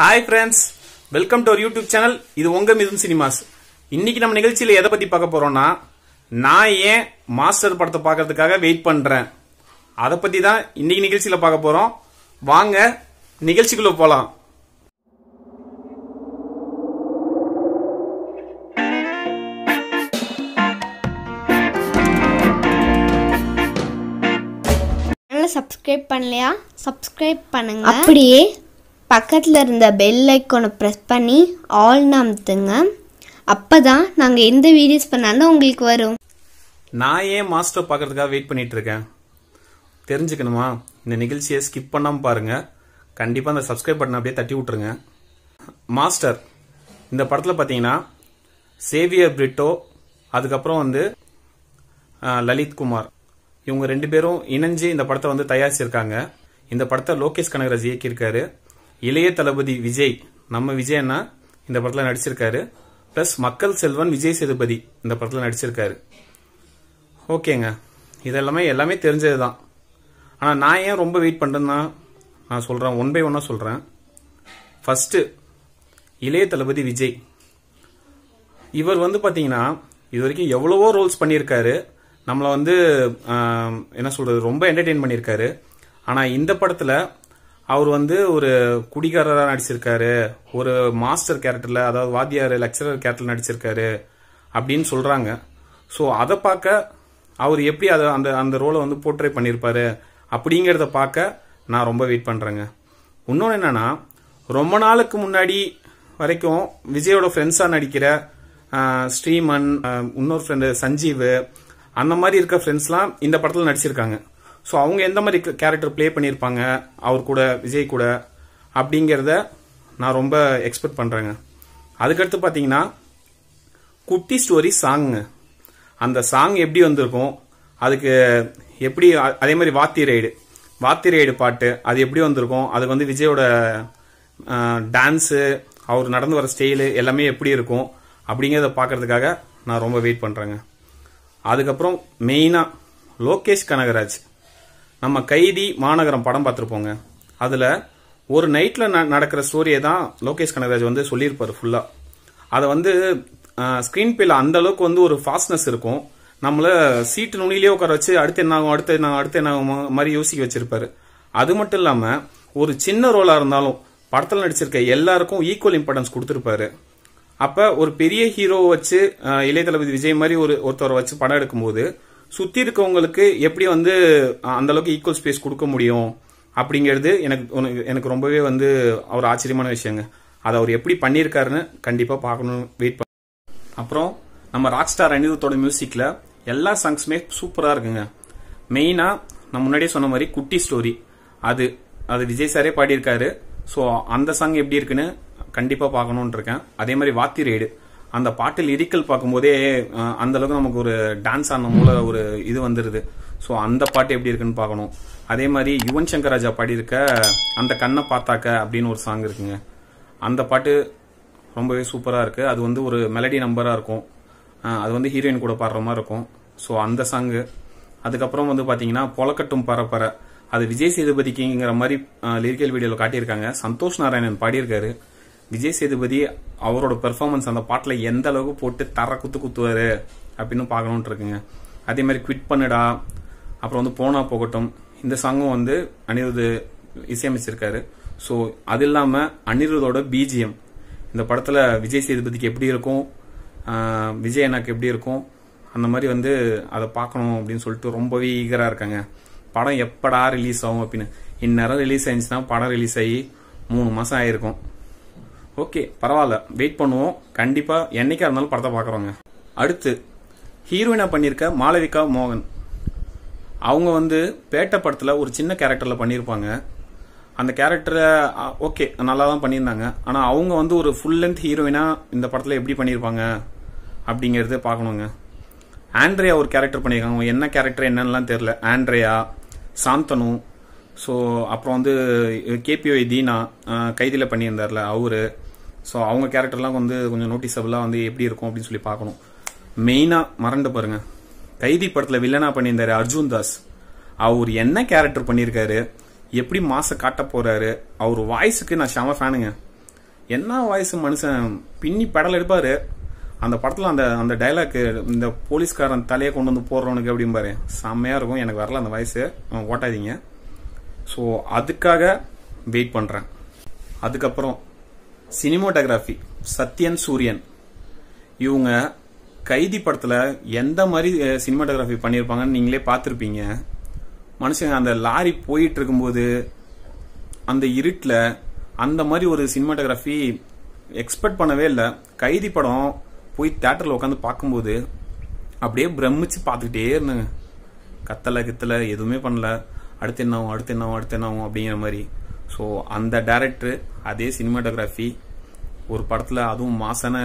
hi friends welcome to our YouTube channel இது உங்க Mithun cinemas இன்னைக்கு நம்ம நிகழ்ச்சியில் எதை பத்தி பார்க்க போறோம்னா நான் ஏன் மாஸ்டர் படத்தை பார்க்கறதுக்காக வெயிட் பண்றேன் அதை பத்தி தான் இன்னைக்கு நிகழ்ச்சியில் பார்க்க போறோம் வாங்க நிகழ்ச்சிக்குள்ள போலாம் சப்ஸ்கிரைப் பண்ணலையா சப்ஸ்கிரைப் பண்ணுங்க அப்படியே பக்கத்தில் இருந்த பெல் ஐக்கோனை ப்ரெஸ் பண்ணி ஆல்னு அமுத்துங்க அப்போ தான் நாங்கள் எந்த வீடியோஸ் பண்ணாலும் உங்களுக்கு வரும் நான் ஏன் மாஸ்டர் பார்க்குறதுக்காக வெயிட் பண்ணிட்டு இருக்கேன் தெரிஞ்சுக்கணுமா இந்த நிகழ்ச்சியை ஸ்கிப் பண்ணாமல் பாருங்கள் கண்டிப்பாக அந்த சப்ஸ்கிரைப் பட்டன் அப்படியே தட்டி விட்ருங்க மாஸ்டர் இந்த படத்தில் பார்த்தீங்கன்னா சேவியர் பிரிட்டோ அதுக்கப்புறம் வந்து லலித் குமார் இவங்க ரெண்டு பேரும் இணைஞ்சு இந்த படத்தை வந்து தயாரிச்சிருக்காங்க இந்த படத்தை லோகேஷ் கனகராஜ் இயக்கியிருக்காரு இளைய தளபதி விஜய் நம்ம விஜயன்னா இந்த படத்தில் நடிச்சிருக்காரு ப்ளஸ் மக்கள் செல்வன் விஜய் சேதுபதி இந்த படத்தில் நடிச்சிருக்காரு ஓகேங்க இதெல்லாமே எல்லாமே தெரிஞ்சது தான் ஆனால் நான் ஏன் ரொம்ப வெயிட் பண்ணுறேன்னா நான் சொல்கிறேன் ஒன் பை ஒன்னாக சொல்கிறேன் ஃபஸ்ட்டு இளைய தளபதி விஜய் இவர் வந்து பார்த்தீங்கன்னா இது வரைக்கும் எவ்வளவோ ரோல்ஸ் பண்ணியிருக்காரு நம்மளை வந்து என்ன சொல்கிறது ரொம்ப என்டர்டெயின் பண்ணியிருக்காரு ஆனால் இந்த படத்தில் அவர் வந்து ஒரு குடிகாரராக நடிச்சிருக்காரு ஒரு மாஸ்டர் கேரக்டரில் அதாவது வாத்தியார் லெக்சரர் கேரக்டர் நடிச்சிருக்காரு அப்படின்னு சொல்கிறாங்க ஸோ அதை பார்க்க அவர் எப்படி அதை அந்த அந்த ரோலை வந்து போர்ட்ரே பண்ணியிருப்பாரு அப்படிங்கிறத பார்க்க நான் ரொம்ப வெயிட் பண்ணுறேங்க இன்னொன்று என்னென்னா ரொம்ப நாளுக்கு முன்னாடி வரைக்கும் விஜயோட ஃப்ரெண்ட்ஸாக நடிக்கிற ஸ்ரீமன் இன்னொரு ஃப்ரெண்டு சஞ்சீவ் அந்த மாதிரி இருக்க ஃப்ரெண்ட்ஸ்லாம் இந்த படத்தில் நடிச்சிருக்காங்க ஸோ அவங்க எந்த மாதிரி கேரக்டர் ப்ளே பண்ணியிருப்பாங்க அவர் கூட விஜய் கூட அப்படிங்கிறத நான் ரொம்ப எக்ஸ்பெக்ட் பண்ணுறேங்க அதுக்கடுத்து பார்த்தீங்கன்னா குட்டி ஸ்டோரி சாங்கு அந்த சாங் எப்படி வந்திருக்கும் அதுக்கு எப்படி அதே மாதிரி வாத்தி ரைடு வாத்தி ரைடு பாட்டு அது எப்படி வந்திருக்கும் அதுக்கு வந்து விஜயோட டான்ஸு அவர் நடந்து வர ஸ்டைலு எல்லாமே எப்படி இருக்கும் அப்படிங்கிறத பார்க்கறதுக்காக நான் ரொம்ப வெயிட் பண்ணுறேங்க அதுக்கப்புறம் மெயினாக லோகேஷ் கனகராஜ் நம்ம கைதி மாநகரம் படம் பார்த்துருப்போங்க அதில் ஒரு நைட்டில் ந நடக்கிற ஸ்டோரியை தான் லோகேஷ் கனகராஜ் வந்து சொல்லியிருப்பார் ஃபுல்லாக அதை வந்து ஸ்க்ரீன் பிளேல அந்த அளவுக்கு வந்து ஒரு ஃபாஸ்ட்னஸ் இருக்கும் நம்மளை சீட்டு நுனியிலே உட்கார வச்சு அடுத்து என்ன ஆகும் அடுத்து என்ன அடுத்து என்ன ஆகும் மாதிரி யோசிக்க வச்சிருப்பார் அது மட்டும் இல்லாமல் ஒரு சின்ன ரோலாக இருந்தாலும் படத்தில் நடிச்சிருக்க எல்லாருக்கும் ஈக்குவல் இம்பார்ட்டன்ஸ் கொடுத்துருப்பாரு அப்போ ஒரு பெரிய ஹீரோவை வச்சு இளைய தளபதி விஜய் மாதிரி ஒரு ஒருத்தரை வச்சு படம் எடுக்கும்போது சுற்றி இருக்கவங்களுக்கு எப்படி வந்து அந்தளவுக்கு ஈக்குவல் ஸ்பேஸ் கொடுக்க முடியும் அப்படிங்கிறது எனக்கு எனக்கு ரொம்பவே வந்து அவர் ஆச்சரியமான விஷயங்க அதை அவர் எப்படி பண்ணியிருக்காருன்னு கண்டிப்பாக பார்க்கணும் வெயிட் பண்ண அப்புறம் நம்ம ராக் ஸ்டார் அனிருத்தோட மியூசிக்கில் எல்லா சாங்ஸுமே சூப்பராக இருக்குங்க மெயினாக நான் முன்னாடியே சொன்ன மாதிரி குட்டி ஸ்டோரி அது அது விஜய் சாரே பாடியிருக்காரு ஸோ அந்த சாங் எப்படி இருக்குன்னு கண்டிப்பாக பார்க்கணுன் இருக்கேன் அதே மாதிரி வாத்தி ரைடு அந்த பாட்டு லிரிக்கல் பார்க்கும்போதே அந்த அளவுக்கு நமக்கு ஒரு டான்ஸ் ஆன மூல ஒரு இது வந்துருது ஸோ அந்த பாட்டு எப்படி இருக்குன்னு பார்க்கணும் அதே மாதிரி யுவன் சங்கர் ராஜா பாடியிருக்க அந்த கண்ணை பார்த்தாக்க அப்படின்னு ஒரு சாங் இருக்குங்க அந்த பாட்டு ரொம்பவே சூப்பராக இருக்குது அது வந்து ஒரு மெலடி நம்பராக இருக்கும் அது வந்து ஹீரோயின் கூட பாடுற மாதிரி இருக்கும் ஸோ அந்த சாங்கு அதுக்கப்புறம் வந்து பார்த்தீங்கன்னா பொலக்கட்டும் பரப்பர அது விஜய் சேதுபதிக்குங்கிற மாதிரி லிரிக்கல் வீடியோவில் காட்டியிருக்காங்க சந்தோஷ் நாராயணன் பாடியிருக்காரு விஜய் சேதுபதி அவரோட பெர்ஃபார்மன்ஸ் அந்த பாட்டில் எந்த அளவுக்கு போட்டு தர குத்து குத்துவார் அப்படின்னு பார்க்கணுன்ட்டு இருக்குங்க அதே மாதிரி குவிட் பண்ணுடா அப்புறம் வந்து போனா போகட்டும் இந்த சாங்கும் வந்து அனிருது இசையமைச்சிருக்காரு ஸோ அது இல்லாமல் அனிருதோட பிஜிஎம் இந்த படத்தில் விஜய் சேதுபதிக்கு எப்படி இருக்கும் விஜய் அண்ணாக்கு எப்படி இருக்கும் அந்த மாதிரி வந்து அதை பார்க்கணும் அப்படின்னு சொல்லிட்டு ரொம்பவே ஈகராக இருக்காங்க படம் எப்படா ரிலீஸ் ஆகும் அப்படின்னு இந்நேரம் ரிலீஸ் ஆயிடுச்சுன்னா படம் ரிலீஸ் ஆகி மூணு மாதம் ஆயிருக்கும் ஓகே பரவாயில்ல வெயிட் பண்ணுவோம் கண்டிப்பாக என்னைக்கா இருந்தாலும் படத்தை பார்க்குறோங்க அடுத்து ஹீரோயினாக பண்ணியிருக்க மாளவிகா மோகன் அவங்க வந்து பேட்டை படத்தில் ஒரு சின்ன கேரக்டரில் பண்ணியிருப்பாங்க அந்த கேரக்டரை ஓகே நல்லா தான் பண்ணியிருந்தாங்க ஆனால் அவங்க வந்து ஒரு ஃபுல் லென்த் ஹீரோயினாக இந்த படத்தில் எப்படி பண்ணியிருப்பாங்க அப்படிங்கிறத பார்க்கணுங்க ஆண்ட்ரியா ஒரு கேரக்டர் பண்ணியிருக்காங்க என்ன கேரக்டர் என்னன்னெலாம் தெரில ஆண்ட்ரியா சாந்தனு ஸோ அப்புறம் வந்து கேபிஒய் தீனா கைதியில் பண்ணியிருந்தார்ல அவரு ஸோ அவங்க கேரக்டர்லாம் வந்து கொஞ்சம் நோட்டீஸபிளாக வந்து எப்படி இருக்கும் அப்படின்னு சொல்லி பார்க்கணும் மெயினாக மறந்து பாருங்க கைதி படத்தில் வில்லனாக பண்ணியிருந்தாரு அர்ஜுன் தாஸ் அவர் என்ன கேரக்டர் பண்ணியிருக்காரு எப்படி மாச காட்ட போறாரு அவர் வாய்ஸுக்கு நான் செம ஃபேனுங்க என்ன வாய்ஸ் மனுஷன் பின்னி படல் எடுப்பாரு அந்த படத்தில் அந்த அந்த டைலாக்கு இந்த போலீஸ்காரன் தலையை கொண்டு வந்து போடுறவனுக்கு அப்படிம்பாரு செம்மையாக இருக்கும் எனக்கு வரல அந்த வாய்ஸு ஓட்டாதீங்க ஸோ அதுக்காக வெயிட் பண்ணுறேன் அதுக்கப்புறம் சினிமோட்டோகிராஃபி சத்யன் சூரியன் இவங்க கைதி படத்தில் எந்த மாதிரி சினிமாட்டோகிராஃபி பண்ணியிருப்பாங்கன்னு நீங்களே பார்த்துருப்பீங்க மனுஷங்க அந்த லாரி போயிட்டு இருக்கும்போது அந்த இருட்டில் அந்த மாதிரி ஒரு சினிமாட்டோகிராஃபி எக்ஸ்பெக்ட் பண்ணவே இல்லை கைதி படம் போய் தேட்டரில் உட்காந்து பார்க்கும்போது அப்படியே பிரமிச்சு பார்த்துக்கிட்டே இருந்தேங்க கத்தலை கித்தலை எதுவுமே பண்ணல அடுத்து என்னவும் அடுத்து என்னவும் அடுத்து என்னவும் அப்படிங்கிற மாதிரி ஸோ அந்த டேரக்டரு அதே சினிமாட்டோகிராஃபி ஒரு படத்தில் அதுவும் மாசான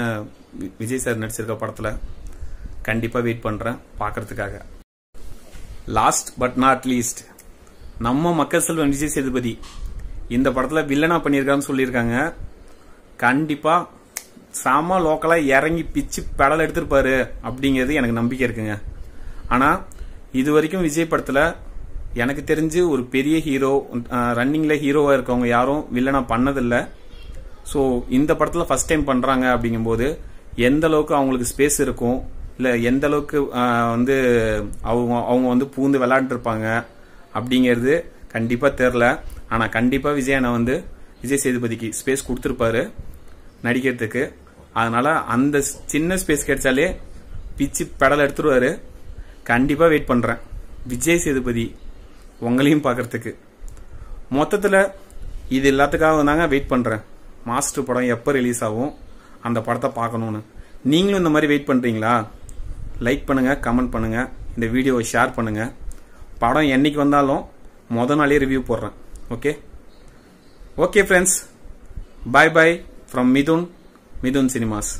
விஜய் சார் நடிச்சிருக்க படத்தில் கண்டிப்பாக வெயிட் பண்ணுறேன் பார்க்கறதுக்காக லாஸ்ட் பட் நாட் லீஸ்ட் நம்ம மக்கள் செல்வன் விஜய் சேதுபதி இந்த படத்தில் வில்லனா பண்ணியிருக்கான்னு சொல்லியிருக்காங்க கண்டிப்பாக சாம லோக்கலாக இறங்கி பிச்சு பெடல் எடுத்திருப்பாரு அப்படிங்கிறது எனக்கு நம்பிக்கை இருக்குங்க ஆனால் இது வரைக்கும் விஜய் படத்தில் எனக்கு தெரிஞ்சு ஒரு பெரிய ஹீரோ ரன்னிங்கில் ஹீரோவாக இருக்கவங்க யாரும் வில்லனாக பண்ணதில்லை ஸோ இந்த படத்தில் ஃபஸ்ட் டைம் பண்ணுறாங்க அப்படிங்கும்போது எந்த அளவுக்கு அவங்களுக்கு ஸ்பேஸ் இருக்கும் இல்லை எந்த அளவுக்கு வந்து அவங்க அவங்க வந்து பூந்து விளாண்டுருப்பாங்க அப்படிங்கிறது கண்டிப்பாக தெரில ஆனால் கண்டிப்பாக விஜய் அண்ணா வந்து விஜய் சேதுபதிக்கு ஸ்பேஸ் கொடுத்துருப்பாரு நடிக்கிறதுக்கு அதனால் அந்த சின்ன ஸ்பேஸ் கிடைச்சாலே பிச்சு பெடல் எடுத்துருவாரு கண்டிப்பாக வெயிட் பண்ணுறேன் விஜய் சேதுபதி உங்களையும் பார்க்குறதுக்கு மொத்தத்தில் இது எல்லாத்துக்காக தாங்க வெயிட் பண்ணுறேன் மாஸ்டர் படம் எப்போ ரிலீஸ் ஆகும் அந்த படத்தை பார்க்கணுன்னு நீங்களும் இந்த மாதிரி வெயிட் பண்ணுறீங்களா லைக் பண்ணுங்கள் கமெண்ட் பண்ணுங்கள் இந்த வீடியோவை ஷேர் பண்ணுங்கள் படம் என்றைக்கு வந்தாலும் மொதல் நாளே ரிவ்யூ போடுறேன் okay okay friends bye bye from Mithun Mithun cinemas